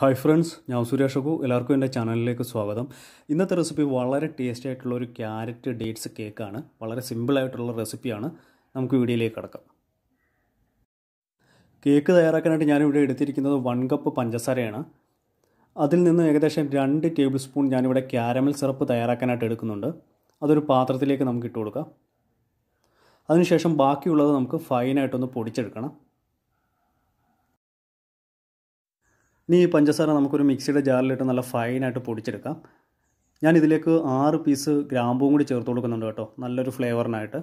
hi friends ഞാൻ സുരേഷ് അഗു എല്ലാവർക്കും എൻ്റെ ചാനലിലേക്ക് സ്വാഗതം ഇന്നത്തെ റെസിപ്പി വളരെ ടേസ്റ്റി ആയിട്ടുള്ള ഒരു ക്യാരറ്റ് ഡേറ്റ്സ് കേക്കാണ് വളരെ സിമ്പിളായിട്ടുള്ള റെസിപ്പിയാണ് നമുക്ക് വീഡിയോയിലേക്ക് കടക്കാം കേക്ക് തയ്യാറാക്കാനായിട്ട് ഞാനിവിടെ എടുത്തിരിക്കുന്നത് വൺ കപ്പ് പഞ്ചസാരയാണ് അതിൽ നിന്ന് ഏകദേശം രണ്ട് ടേബിൾ സ്പൂൺ ഞാനിവിടെ ക്യാരമൽ സിറപ്പ് തയ്യാറാക്കാനായിട്ട് എടുക്കുന്നുണ്ട് അതൊരു പാത്രത്തിലേക്ക് നമുക്ക് ഇട്ട് കൊടുക്കാം അതിനുശേഷം ബാക്കിയുള്ളത് നമുക്ക് ഫൈനായിട്ടൊന്ന് പൊടിച്ചെടുക്കണം ഇനി ഈ പഞ്ചസാര നമുക്കൊരു മിക്സിയുടെ ജാറിലിട്ട് നല്ല ഫൈനായിട്ട് പൊടിച്ചെടുക്കാം ഞാൻ ഇതിലേക്ക് ആറ് പീസ് ഗ്രാമ്പും കൂടി ചേർത്ത് കൊടുക്കുന്നുണ്ട് കേട്ടോ നല്ലൊരു ഫ്ലേവറിനായിട്ട്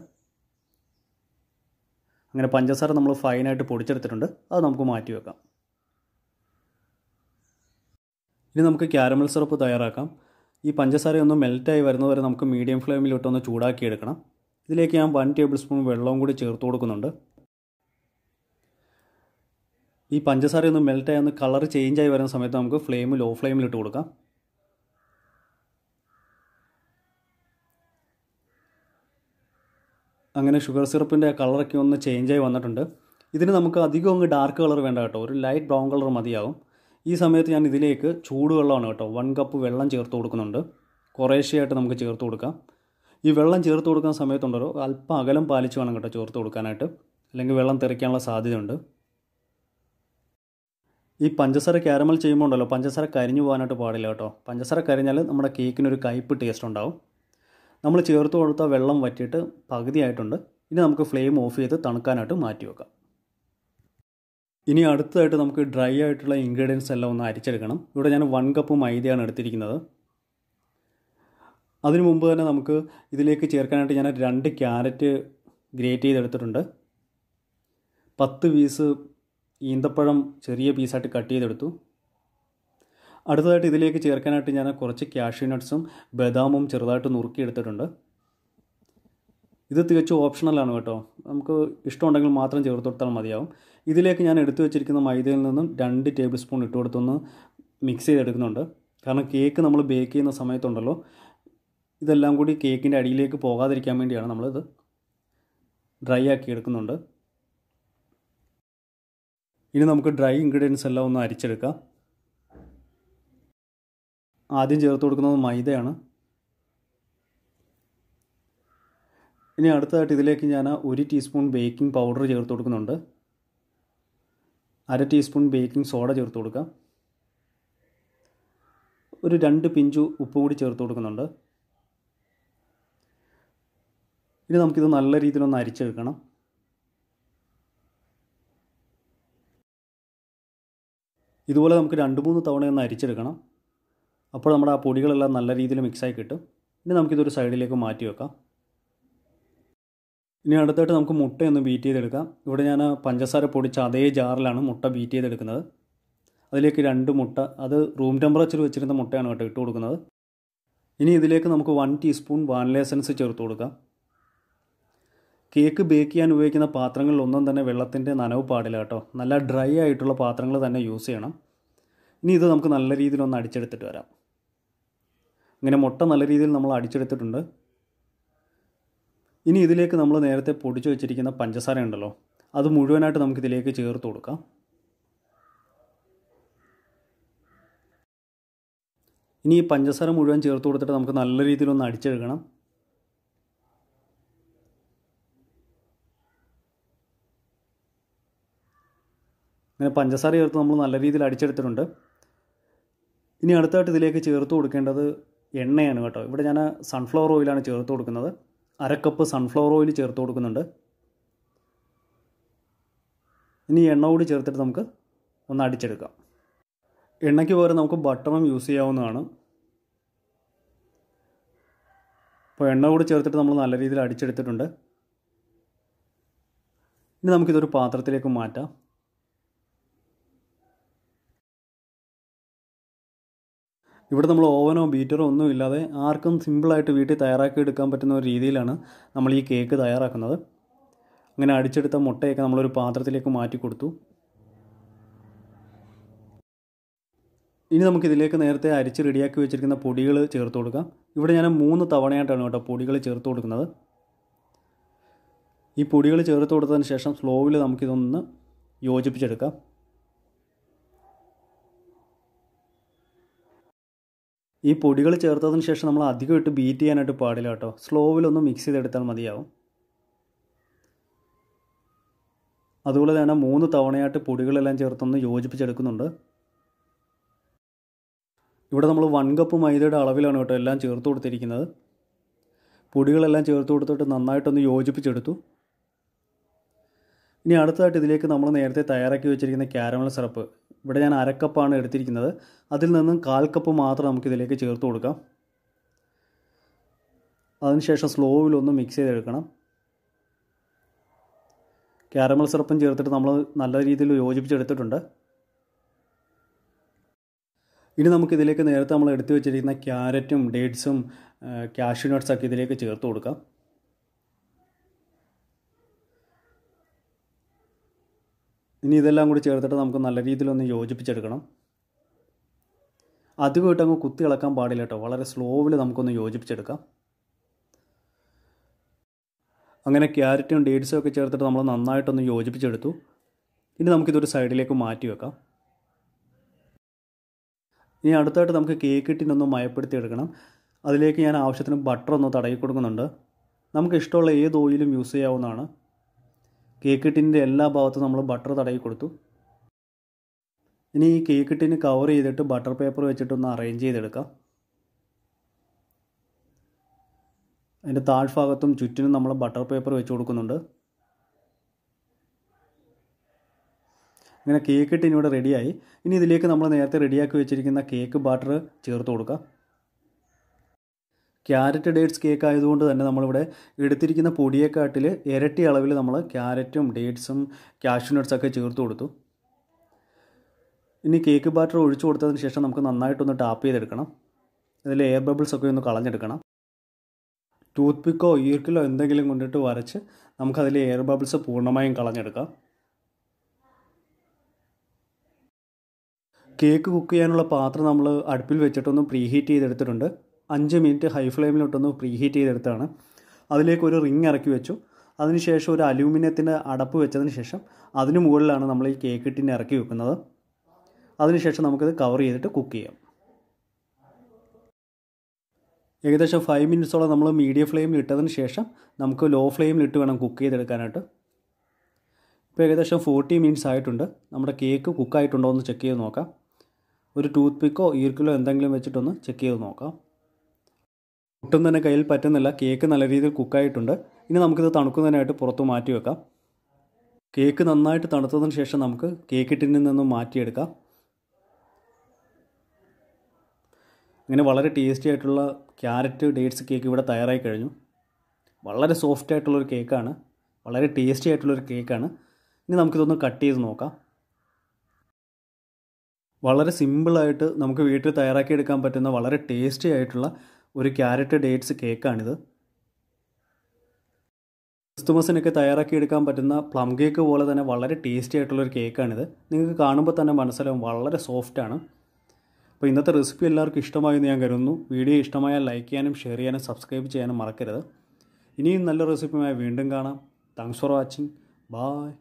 അങ്ങനെ പഞ്ചസാര നമ്മൾ ഫൈനായിട്ട് പൊടിച്ചെടുത്തിട്ടുണ്ട് അത് നമുക്ക് മാറ്റി വെക്കാം ഇനി നമുക്ക് ക്യാരമൽ സിറപ്പ് തയ്യാറാക്കാം ഈ പഞ്ചസാരയൊന്ന് മെൽറ്റായി വരുന്നതുവരെ നമുക്ക് മീഡിയം ഫ്ലെയിമിലിട്ടൊന്ന് ചൂടാക്കിയെടുക്കണം ഇതിലേക്ക് ഞാൻ വൺ ടേബിൾ സ്പൂൺ വെള്ളവും കൂടി ചേർത്ത് കൊടുക്കുന്നുണ്ട് ഈ പഞ്ചസാര ഒന്ന് മെൽറ്റായി ഒന്ന് കളർ ആയി വരുന്ന സമയത്ത് നമുക്ക് ഫ്ലെയിം ലോ ഫ്ലെയിമിൽ ഇട്ട് കൊടുക്കാം അങ്ങനെ ഷുഗർ സിറപ്പിൻ്റെ കളറൊക്കെ ഒന്ന് ചേഞ്ച് ആയി വന്നിട്ടുണ്ട് ഇതിന് നമുക്ക് അധികം അങ്ങ് ഡാർക്ക് കളർ വേണ്ട കേട്ടോ ഒരു ലൈറ്റ് ബ്രൗൺ കളർ മതിയാവും ഈ സമയത്ത് ഞാൻ ഇതിലേക്ക് ചൂടുവെള്ളമാണ് കേട്ടോ വൺ കപ്പ് വെള്ളം ചേർത്ത് കൊടുക്കുന്നുണ്ട് കുറേശ്ശെയായിട്ട് നമുക്ക് ചേർത്ത് കൊടുക്കാം ഈ വെള്ളം ചേർത്ത് കൊടുക്കുന്ന സമയത്തുണ്ടോ അല്പം അകലം പാലിച്ച് വേണം കേട്ടോ ചേർത്ത് കൊടുക്കാനായിട്ട് അല്ലെങ്കിൽ വെള്ളം തെറിക്കാനുള്ള സാധ്യതയുണ്ട് ഈ പഞ്ചസാര കാരമൽ ചെയ്യുമ്പോൾ ഉണ്ടല്ലോ പഞ്ചസാര കരിഞ്ഞു പോകാനായിട്ട് പാടില്ല കേട്ടോ പഞ്ചസാര കരിഞ്ഞാൽ നമ്മുടെ കേക്കിനൊരു കയ്പ്പ് ടേസ്റ്റ് ഉണ്ടാവും നമ്മൾ ചേർത്ത് കൊടുത്ത വെള്ളം വറ്റിയിട്ട് പകുതിയായിട്ടുണ്ട് ഇനി നമുക്ക് ഫ്ലെയിം ഓഫ് ചെയ്ത് തണുക്കാനായിട്ട് മാറ്റി വെക്കാം ഇനി അടുത്തതായിട്ട് നമുക്ക് ഡ്രൈ ആയിട്ടുള്ള ഇൻഗ്രീഡിയൻസ് എല്ലാം ഒന്ന് അരിച്ചെടുക്കണം ഇവിടെ ഞാൻ വൺ കപ്പ് മൈദയാണ് എടുത്തിരിക്കുന്നത് അതിനു മുമ്പ് തന്നെ നമുക്ക് ഇതിലേക്ക് ചേർക്കാനായിട്ട് ഞാൻ രണ്ട് ക്യാരറ്റ് ഗ്രേറ്റ് ചെയ്തെടുത്തിട്ടുണ്ട് പത്ത് പീസ് ഈന്തപ്പഴം ചെറിയ പീസായിട്ട് കട്ട് ചെയ്തെടുത്തു അടുത്തതായിട്ട് ഇതിലേക്ക് ചേർക്കാനായിട്ട് ഞാൻ കുറച്ച് കാഷ്യൂ നട്ട്സും ബദാമും ചെറുതായിട്ട് നുറുക്കിയെടുത്തിട്ടുണ്ട് ഇത് തികച്ചും ഓപ്ഷണലാണ് കേട്ടോ നമുക്ക് ഇഷ്ടമുണ്ടെങ്കിൽ മാത്രം ചേർത്ത് കൊടുത്താൽ മതിയാവും ഇതിലേക്ക് ഞാൻ എടുത്തു വെച്ചിരിക്കുന്ന മൈദയിൽ നിന്നും രണ്ട് ടേബിൾ സ്പൂൺ ഇട്ട് കൊടുത്തൊന്ന് മിക്സ് ചെയ്തെടുക്കുന്നുണ്ട് കാരണം കേക്ക് നമ്മൾ ബേക്ക് ചെയ്യുന്ന സമയത്തുണ്ടല്ലോ ഇതെല്ലാം കൂടി കേക്കിൻ്റെ അടിയിലേക്ക് പോകാതിരിക്കാൻ വേണ്ടിയാണ് നമ്മളിത് ഡ്രൈ ആക്കി എടുക്കുന്നുണ്ട് ഇനി നമുക്ക് ഡ്രൈ ഇൻഗ്രീഡിയൻസ് എല്ലാം ഒന്ന് അരിച്ചെടുക്കാം ആദ്യം ചേർത്ത് കൊടുക്കുന്നത് മൈദയാണ് ഇനി അടുത്തതായിട്ട് ഇതിലേക്ക് ഞാൻ ഒരു ടീസ്പൂൺ ബേക്കിംഗ് പൗഡർ ചേർത്ത് കൊടുക്കുന്നുണ്ട് അര ടീസ്പൂൺ ബേക്കിംഗ് സോഡ ചേർത്ത് കൊടുക്കാം ഒരു രണ്ട് പിഞ്ചു ഉപ്പ് കൂടി ചേർത്ത് കൊടുക്കുന്നുണ്ട് ഇനി നമുക്കിത് നല്ല രീതിയിലൊന്ന് അരിച്ചെടുക്കണം ഇതുപോലെ നമുക്ക് രണ്ട് മൂന്ന് തവണ ഒന്ന് അരിച്ചെടുക്കണം അപ്പോൾ നമ്മുടെ ആ പൊടികളെല്ലാം നല്ല രീതിയിൽ മിക്സായി കിട്ടും ഇനി നമുക്കിതൊരു സൈഡിലേക്ക് മാറ്റി വെക്കാം ഇനി അടുത്തായിട്ട് നമുക്ക് മുട്ടയൊന്ന് ബീറ്റ് ചെയ്തെടുക്കാം ഇവിടെ ഞാൻ പഞ്ചസാര പൊടിച്ച അതേ ജാറിലാണ് മുട്ട ബീറ്റ് ചെയ്തെടുക്കുന്നത് അതിലേക്ക് രണ്ട് മുട്ട അത് റൂം ടെമ്പറേച്ചർ വെച്ചിരുന്ന മുട്ടയാണ് കേട്ടോ ഇട്ട് കൊടുക്കുന്നത് ഇനി ഇതിലേക്ക് നമുക്ക് വൺ ടീസ്പൂൺ വാനില എസൻസ് ചേർത്ത് കൊടുക്കാം കേക്ക് ബേക്ക് ചെയ്യാൻ ഉപയോഗിക്കുന്ന പാത്രങ്ങളിൽ ഒന്നും തന്നെ വെള്ളത്തിൻ്റെ നനവ് പാടില്ല കേട്ടോ നല്ല ഡ്രൈ ആയിട്ടുള്ള പാത്രങ്ങൾ തന്നെ യൂസ് ചെയ്യണം ഇനി ഇത് നമുക്ക് നല്ല രീതിയിൽ ഒന്ന് അടിച്ചെടുത്തിട്ട് വരാം ഇങ്ങനെ മുട്ട നല്ല രീതിയിൽ നമ്മൾ അടിച്ചെടുത്തിട്ടുണ്ട് ഇനി ഇതിലേക്ക് നമ്മൾ നേരത്തെ പൊടിച്ചു വെച്ചിരിക്കുന്ന പഞ്ചസാര ഉണ്ടല്ലോ അത് മുഴുവനായിട്ട് നമുക്ക് ഇതിലേക്ക് ചേർത്ത് കൊടുക്കാം ഇനി ഈ പഞ്ചസാര മുഴുവൻ ചേർത്ത് കൊടുത്തിട്ട് നമുക്ക് നല്ല രീതിയിലൊന്ന് അടിച്ചെടുക്കണം അങ്ങനെ പഞ്ചസാര ചേർത്ത് നമ്മൾ നല്ല രീതിയിൽ അടിച്ചെടുത്തിട്ടുണ്ട് ഇനി അടുത്തായിട്ട് ഇതിലേക്ക് ചേർത്ത് കൊടുക്കേണ്ടത് എണ്ണയാണ് കേട്ടോ ഇവിടെ ഞാൻ സൺഫ്ലവർ ഓയിലാണ് ചേർത്ത് കൊടുക്കുന്നത് അര കപ്പ് സൺഫ്ലവർ ഓയിൽ ചേർത്ത് കൊടുക്കുന്നുണ്ട് ഇനി എണ്ണ കൂടി ചേർത്തിട്ട് നമുക്ക് ഒന്ന് അടിച്ചെടുക്കാം എണ്ണയ്ക്ക് പകരം നമുക്ക് ബട്ടറും യൂസ് ചെയ്യാവുന്നതാണ് അപ്പോൾ എണ്ണ കൂടി ചേർത്തിട്ട് നമ്മൾ നല്ല രീതിയിൽ അടിച്ചെടുത്തിട്ടുണ്ട് ഇനി നമുക്കിതൊരു പാത്രത്തിലേക്ക് മാറ്റാം ഇവിടെ നമ്മൾ ഓവനോ ബീറ്ററോ ഒന്നും ഇല്ലാതെ ആർക്കും സിമ്പിളായിട്ട് വീട്ടിൽ തയ്യാറാക്കി എടുക്കാൻ പറ്റുന്ന ഒരു രീതിയിലാണ് നമ്മൾ ഈ കേക്ക് തയ്യാറാക്കുന്നത് അങ്ങനെ അടിച്ചെടുത്ത മുട്ടയൊക്കെ നമ്മളൊരു പാത്രത്തിലേക്ക് മാറ്റി കൊടുത്തു ഇനി നമുക്കിതിലേക്ക് നേരത്തെ അരിച്ച് റെഡിയാക്കി വെച്ചിരിക്കുന്ന പൊടികൾ ചേർത്ത് കൊടുക്കാം ഇവിടെ ഞാൻ മൂന്ന് തവണയായിട്ടാണ് കേട്ടോ പൊടികൾ ചേർത്ത് കൊടുക്കുന്നത് ഈ പൊടികൾ ചേർത്ത് കൊടുത്തതിന് ശേഷം സ്ലോവിൽ നമുക്കിതൊന്ന് യോജിപ്പിച്ചെടുക്കാം ഈ പൊടികൾ ചേർത്തതിന് ശേഷം നമ്മൾ അധികമായിട്ട് ബീറ്റ് ചെയ്യാനായിട്ട് പാടില്ല കേട്ടോ സ്ലോവിലൊന്ന് മിക്സ് ചെയ്തെടുത്താൽ മതിയാവും അതുപോലെ തന്നെ മൂന്ന് തവണയായിട്ട് പൊടികളെല്ലാം ചേർത്തൊന്ന് യോജിപ്പിച്ചെടുക്കുന്നുണ്ട് ഇവിടെ നമ്മൾ വൺ കപ്പ് മൈദയുടെ അളവിലാണ് കേട്ടോ എല്ലാം ചേർത്ത് കൊടുത്തിരിക്കുന്നത് പൊടികളെല്ലാം ചേർത്ത് കൊടുത്തിട്ട് നന്നായിട്ടൊന്ന് യോജിപ്പിച്ചെടുത്തു ഇനി അടുത്തതായിട്ട് ഇതിലേക്ക് നമ്മൾ നേരത്തെ തയ്യാറാക്കി വെച്ചിരിക്കുന്ന ക്യാരമൽ സിറപ്പ് ഇവിടെ ഞാൻ അരക്കപ്പാണ് എടുത്തിരിക്കുന്നത് അതിൽ നിന്നും കാൽ കപ്പ് മാത്രം നമുക്കിതിലേക്ക് ചേർത്ത് കൊടുക്കാം അതിനുശേഷം സ്ലോവിലൊന്ന് മിക്സ് ചെയ്തെടുക്കണം ക്യാരമൽ സിറപ്പും ചേർത്തിട്ട് നമ്മൾ നല്ല രീതിയിൽ യോജിപ്പിച്ചെടുത്തിട്ടുണ്ട് ഇനി നമുക്കിതിലേക്ക് നേരത്തെ നമ്മൾ എടുത്തു വെച്ചിരിക്കുന്ന ക്യാരറ്റും ഡേറ്റ്സും ക്യാഷ്യൂ നട്ട്സൊക്കെ ഇതിലേക്ക് ചേർത്ത് കൊടുക്കാം ഇനി ഇതെല്ലാം കൂടി ചേർത്തിട്ട് നമുക്ക് നല്ല രീതിയിലൊന്ന് യോജിപ്പിച്ചെടുക്കണം അധികമായിട്ട് അങ്ങ് കുത്തി ഇളക്കാൻ പാടില്ല കേട്ടോ വളരെ സ്ലോവിൽ നമുക്കൊന്ന് യോജിപ്പിച്ചെടുക്കാം അങ്ങനെ ക്യാരറ്റും ഡേറ്റ്സും ഒക്കെ ചേർത്തിട്ട് നമ്മൾ നന്നായിട്ടൊന്ന് യോജിപ്പിച്ചെടുത്തു ഇനി നമുക്കിതൊരു സൈഡിലേക്ക് മാറ്റി വെക്കാം ഇനി അടുത്തായിട്ട് നമുക്ക് കേക്ക് ഇട്ടിനൊന്ന് മയപ്പെടുത്തി എടുക്കണം അതിലേക്ക് ഞാൻ ആവശ്യത്തിന് ബട്ടർ ഒന്ന് തടകി കൊടുക്കുന്നുണ്ട് നമുക്ക് ഇഷ്ടമുള്ള ഏത് ഓയിലും യൂസ് ചെയ്യാവുന്നതാണ് കേക്ക് ഇട്ടിൻ്റെ എല്ലാ ഭാഗത്തും നമ്മൾ ബട്ടർ തടവി കൊടുത്തു ഇനി ഈ കേക്ക് ഇട്ടിന് കവർ ചെയ്തിട്ട് ബട്ടർ പേപ്പർ വെച്ചിട്ടൊന്ന് അറേഞ്ച് ചെയ്തെടുക്കാം അതിൻ്റെ താഴ്ഭാഗത്തും ചുറ്റിനും നമ്മൾ ബട്ടർ പേപ്പർ വെച്ച് കൊടുക്കുന്നുണ്ട് അങ്ങനെ കേക്ക് ഇട്ടിനിവിടെ റെഡിയായി ഇനി ഇതിലേക്ക് നമ്മൾ നേരത്തെ റെഡിയാക്കി വെച്ചിരിക്കുന്ന കേക്ക് ബാറ്റർ ചേർത്ത് കൊടുക്കാം ക്യാരറ്റ് ഡേറ്റ്സ് കേക്ക് ആയതുകൊണ്ട് തന്നെ നമ്മളിവിടെ എടുത്തിരിക്കുന്ന പൊടിയെക്കാട്ടിൽ ഇരട്ടി അളവിൽ നമ്മൾ ക്യാരറ്റും ഡേറ്റ്സും ക്യാഷ്യൂ നട്ട്സൊക്കെ ചേർത്ത് കൊടുത്തു ഇനി കേക്ക് ബാറ്റർ ഒഴിച്ചു കൊടുത്തതിന് ശേഷം നമുക്ക് നന്നായിട്ടൊന്ന് ടാപ്പ് ചെയ്തെടുക്കണം അതിൽ എയർ ബബിൾസ് ഒക്കെ ഒന്ന് കളഞ്ഞെടുക്കണം ടൂത്ത് പിക്കോ ഈർക്കിലോ എന്തെങ്കിലും കൊണ്ടിട്ട് വരച്ച് നമുക്കതിൽ എയർ ബബിൾസ് പൂർണ്ണമായും കളഞ്ഞെടുക്കാം കേക്ക് കുക്ക് ചെയ്യാനുള്ള പാത്രം നമ്മൾ അടുപ്പിൽ വെച്ചിട്ടൊന്ന് പ്രീഹീറ്റ് ചെയ്തെടുത്തിട്ടുണ്ട് അഞ്ച് മിനിറ്റ് ഹൈ ഫ്ലെയിമിലോട്ടൊന്ന് പ്രീ ഹീറ്റ് ചെയ്തെടുത്താണ് അതിലേക്ക് ഒരു റിങ് ഇറക്കി വെച്ചു അതിനുശേഷം ഒരു അലൂമിനിയത്തിൻ്റെ അടപ്പ് വെച്ചതിന് ശേഷം അതിന് മുകളിലാണ് നമ്മൾ ഈ കേക്ക് ടിൻ ഇറക്കി വെക്കുന്നത് അതിനുശേഷം നമുക്കിത് കവർ ചെയ്തിട്ട് കുക്ക് ചെയ്യാം ഏകദേശം ഫൈവ് മിനിറ്റ്സോളം നമ്മൾ മീഡിയം ഫ്ലെയിമിൽ ഇട്ടതിന് ശേഷം നമുക്ക് ലോ ഫ്ലെയിമിൽ ഇട്ട് വേണം കുക്ക് ചെയ്തെടുക്കാനായിട്ട് ഇപ്പോൾ ഏകദേശം ഫോർട്ടി മിനിറ്റ്സ് ആയിട്ടുണ്ട് നമ്മുടെ കേക്ക് കുക്കായിട്ടുണ്ടോ എന്ന് ചെക്ക് ചെയ്ത് നോക്കാം ഒരു ടൂത്ത് പിക്കോ ഈർക്കിലോ എന്തെങ്കിലും വെച്ചിട്ടൊന്ന് ചെക്ക് ചെയ്ത് നോക്കാം ഒട്ടും തന്നെ കയ്യിൽ പറ്റുന്നില്ല കേക്ക് നല്ല രീതിയിൽ കുക്കായിട്ടുണ്ട് ഇനി നമുക്കിത് തണുക്കുന്നതിനായിട്ട് പുറത്ത് മാറ്റി വെക്കാം കേക്ക് നന്നായിട്ട് തണുത്തതിന് ശേഷം നമുക്ക് കേക്ക് ടിന്നിൽ നിന്നും മാറ്റിയെടുക്കാം അങ്ങനെ വളരെ ടേസ്റ്റി ആയിട്ടുള്ള ക്യാരറ്റ് ഡേറ്റ്സ് കേക്ക് ഇവിടെ തയ്യാറായി കഴിഞ്ഞു വളരെ സോഫ്റ്റ് ആയിട്ടുള്ളൊരു കേക്കാണ് വളരെ ടേസ്റ്റി ആയിട്ടുള്ളൊരു കേക്കാണ് ഇനി നമുക്കിതൊന്ന് കട്ട് ചെയ്ത് നോക്കാം വളരെ സിമ്പിളായിട്ട് നമുക്ക് വീട്ടിൽ തയ്യാറാക്കിയെടുക്കാൻ പറ്റുന്ന വളരെ ടേസ്റ്റി ആയിട്ടുള്ള ഒരു ക്യാരറ്റ് ഡേറ്റ്സ് കേക്കാണിത് ക്രിസ്തുമസിനൊക്കെ എടുക്കാൻ പറ്റുന്ന പ്ലം കേക്ക് പോലെ തന്നെ വളരെ ടേസ്റ്റി ആയിട്ടുള്ളൊരു കേക്കാണിത് നിങ്ങൾക്ക് കാണുമ്പോൾ തന്നെ മനസ്സിലാവും വളരെ സോഫ്റ്റാണ് അപ്പോൾ ഇന്നത്തെ റെസിപ്പി എല്ലാവർക്കും ഇഷ്ടമായെന്ന് ഞാൻ കരുതുന്നു വീഡിയോ ഇഷ്ടമായാൽ ലൈക്ക് ചെയ്യാനും ഷെയർ ചെയ്യാനും സബ്സ്ക്രൈബ് ചെയ്യാനും മറക്കരുത് ഇനിയും നല്ല റെസിപ്പിയുമായി വീണ്ടും കാണാം താങ്ക്സ് ഫോർ വാച്ചിങ് ബായ്